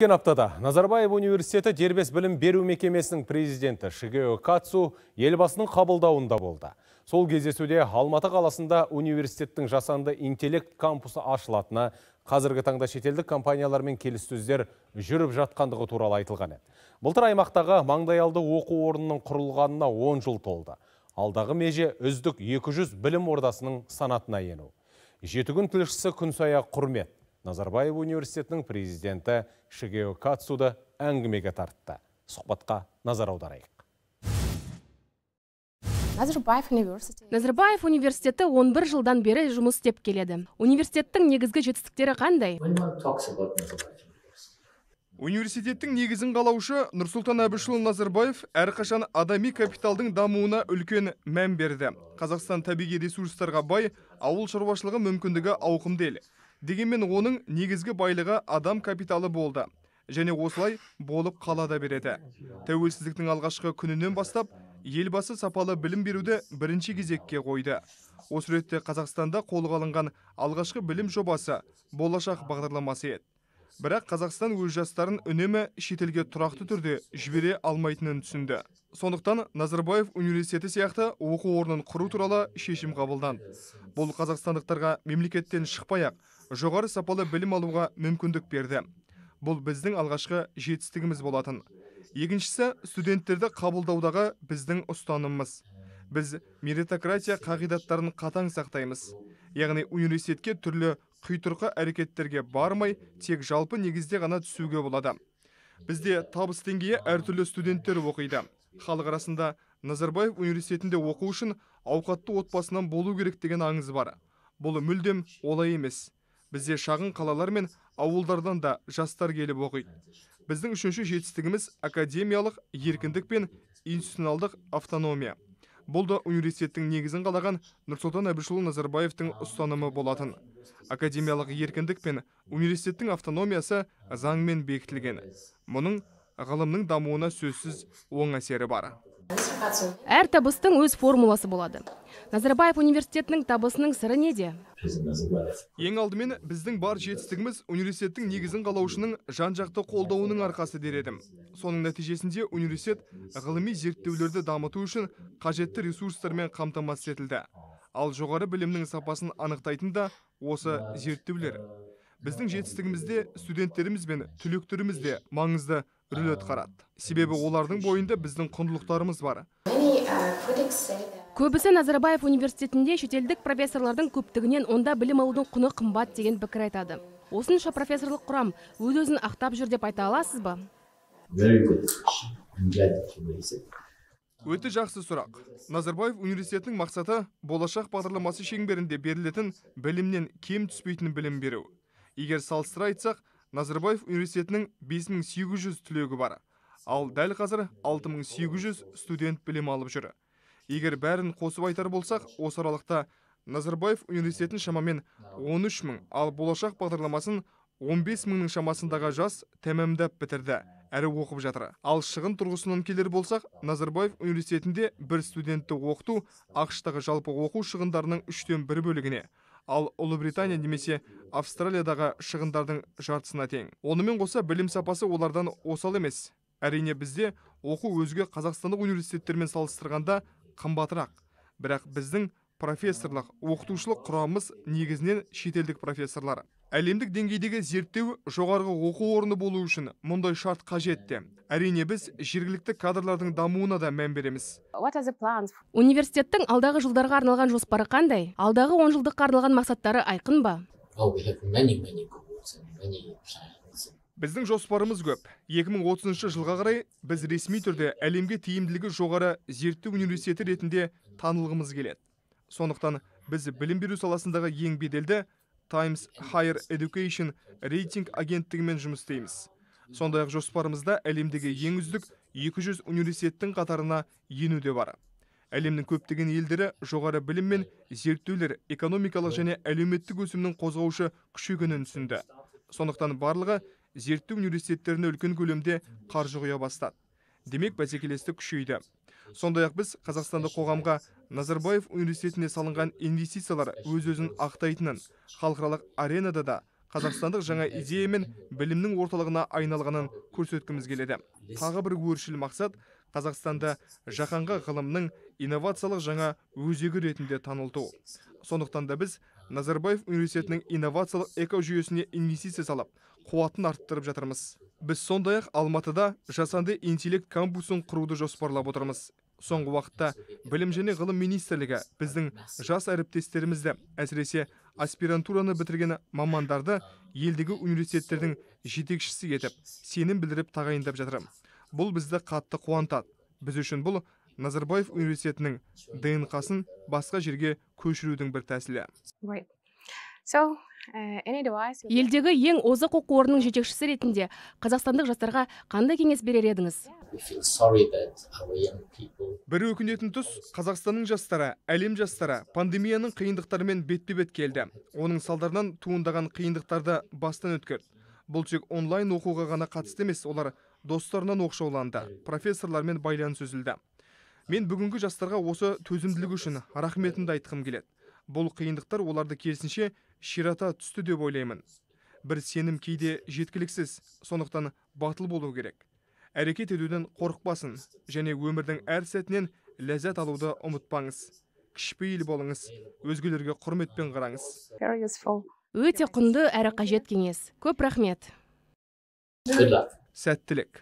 Өткен аптада Назарбаев университеті дербес білім беру мекемесінің президенті Шигео Кацу елбасының қабылдауында болды. Сол кездесуде Алматы қаласында университеттің жасанды интеллект кампусы ашылатына, қазіргі таңда шетелдік компаниялармен келіссөздер жүріп жатқандығы туралы айтылған еді. Былтыр аймақтағы маңдайалды оқу орнының құрылғанына 10 жыл толды. Алдағы меже үздік 200 білім ордасының санатына ену. Жетігін тілшісі күн құрмет Назарбаев университетінің президенті Шигео Кацуды әңгімеге тартты. Сұхбатқа назар аударайық. Назарбаев университеті 11 жылдан бері жұмыс істеп келеді. Университеттің негізгі жетістіктері қандай? Университеттің негізін қалаушы Нұрсұлтан Әбішұлы Назарбаев әрқашан адами капиталдың дамуына үлкен мән берді. Қазақстан табиғи ресурстарға бай, ауыл шаруашылығы мүмкіндігі ауқымды дегенмен оның негізгі байлығы адам капиталы болды және осылай болып қала да береді тәуелсіздіктің алғашқы күнінен бастап елбасы сапалы білім беруді бірінші кезекке қойды осы ретте қазақстанда қолға алынған алғашқы білім жобасы болашақ бағдарламасы еді бірақ қазақстан өз жастарын үнемі шетелге тұрақты түрде жібере алмайтынын түсінді сондықтан назарбаев университеті сияқты оқу орнын құру туралы шешім қабылданды бұл қазақстандықтарға мемлекеттен шықпай ақ жоғары сапалы білім алуға мүмкіндік берді бұл біздің алғашқы жетістігіміз болатын екіншісі студенттерді қабылдаудағы біздің ұстанымымыз біз меритократия қағидаттарын қатаң сақтаймыз яғни университетке түрлі құйтырқы әрекеттерге бармай тек жалпы негізде ғана түсуге болады бізде табыс деңгейі әртүрлі студенттер оқиды халық арасында назарбаев университетінде оқу үшін ауқатты отбасынан болу керек деген аңыз бар бұл мүлдем олай емес бізде шағын қалалар мен ауылдардан да жастар келіп оқиды біздің үшінші жетістігіміз академиялық еркіндік пен институционалдық автономия бұл да университеттің негізін қалаған нұрсұлтан әбішұлы назарбаевтың ұстанымы болатын академиялық еркіндік пен университеттің автономиясы заңмен бекітілген мұның ғылымның дамуына сөзсіз оң әсері бар әр табыстың өз формуласы болады назарбаев университетінің табысының сыры неде ең алдымен біздің бар жетістігіміз университеттің негізін қалаушының жан жақты қолдауының арқасы дер едім соның нәтижесінде университет ғылыми зерттеулерді дамыту үшін қажетті ресурстармен қамтамасыз етілді ал жоғары білімнің сапасын анықтайтын да осы зерттеулер біздің жетістігімізде студенттеріміз бен түлектеріміз де маңызды рөл атқарады ә, себебі олардың бойында біздің құндылықтарымыз бар ә, көбісі назарбаев университетінде шетелдік профессорлардың көптігінен онда білім алудың құны қымбат деген пікір айтады осынша профессорлық құрам өз өзін ақтап жүр деп айта аласыз ба өте жақсы сұрақ назарбаев университетінің мақсаты болашақ бағдарламасы шеңберінде берілетін білімнен кем түспейтін білім беру егер салыстыра айтсақ назарбаев университетінің 5800 түлегі бар ал дәл қазір 6800 студент білім алып жүр егер бәрін қосып айтар болсақ осы аралықта назарбаев университетін шамамен 13 ал болашақ бағдарламасын 15 мыңның шамасындағы жас тәмамдап бітірді әрі оқып жатыр ал шығын тұрғысынан келер болсақ назарбаев университетінде бір студентті оқыту ақш жалпы оқу шығындарының үштен бір бөлігіне ал ұлыбритания немесе австралиядағы шығындардың жартысына тең онымен қоса білім сапасы олардан осал емес әрине бізде оқу өзге қазақстандық университеттермен салыстырғанда қымбатырақ бірақ біздің профессорлық оқытушылық құрамымыз негізінен шетелдік профессорлар әлемдік деңгейдегі зерттеу жоғарғы оқу орны болу үшін мұндай шарт қажет те әрине біз жергілікті кадрлардың дамуына да мән береміз университеттің алдағы жылдарға арналған жоспары қандай алдағы жылдыққа арналған мақсаттары айқын ба Біздің жоспарымыз көп. 2030 жылға қарай біз ресми түрде әлемге тиімділігі жоғары зерттеу университеті ретінде танылғымыз келеді. Сондықтан біз білім беру саласындағы ең беделді Times Higher Education рейтинг агенттігімен жұмыс істейміз сондай ақ жоспарымызда әлемдегі ең үздік 200 университеттің қатарына ену де бар әлемнің көптеген елдері жоғары білім мен зерттеулер экономикалық және әлеуметтік өсімнің қозғаушы күші екенін түсінді сондықтан барлығы зерттеу университеттеріне үлкен көлемде қаржы құя бастады демек бәсекелестік күшейді сондай ақ біз қазақстандық қоғамға назарбаев университетіне салынған инвестициялар өз өзін ақтайтынын халықаралық аренада да қазақстандық жаңа идея мен білімнің орталығына айналғанын көрсеткіміз келеді тағы бір өршіл мақсат Қазақстанда жаһанға ғылымның инновациялық жаңа өзегі ретінде танылту сондықтан да біз назарбаев университетінің инновациялық экожүйесіне инвестиция салып қуатын арттырып жатырмыз біз сондай ақ алматыда жасанды интеллект кампусын құруды жоспарлап отырмыз соңғы уақытта білім және ғылым министрлігі біздің жас әріптестерімізді әсіресе аспирантураны бітірген мамандарды елдегі университеттердің жетекшісі етіп сенім білдіріп тағайындап жатыр бұл бізді қатты қуантады біз үшін бұл назарбаев университетінің днқ сын басқа жерге көшірудің бір тәсілі Eh, елдегі ең озық оқу орнының жетекшісі ретінде қазақстандық жастарға қандай кеңес берер едіңіз бір өкінетін тұс қазақстанның жастары әлем жастары пандемияның қиындықтарымен бетпе бет келді оның салдарынан туындаған қиындықтарды бастан өткерді бұл тек онлайн оқуға ғана қатысты емес олар достарынан оқшауланды профессорлармен байланыс үзілді мен бүгінгі жастарға осы төзімділік үшін рахметімді айтқым келеді бұл қиындықтар оларды керісінше ширата түсті деп ойлаймын бір сенім кейде жеткіліксіз сондықтан батыл болу керек әрекет етуден қорықпасын және өмірдің әр сәтінен ләззат алуды ұмытпаңыз кішіпейіл болыңыз өзгелерге құрметпен қараңыз өте құнды әрі қажет кеңес көп рахмет сәттілік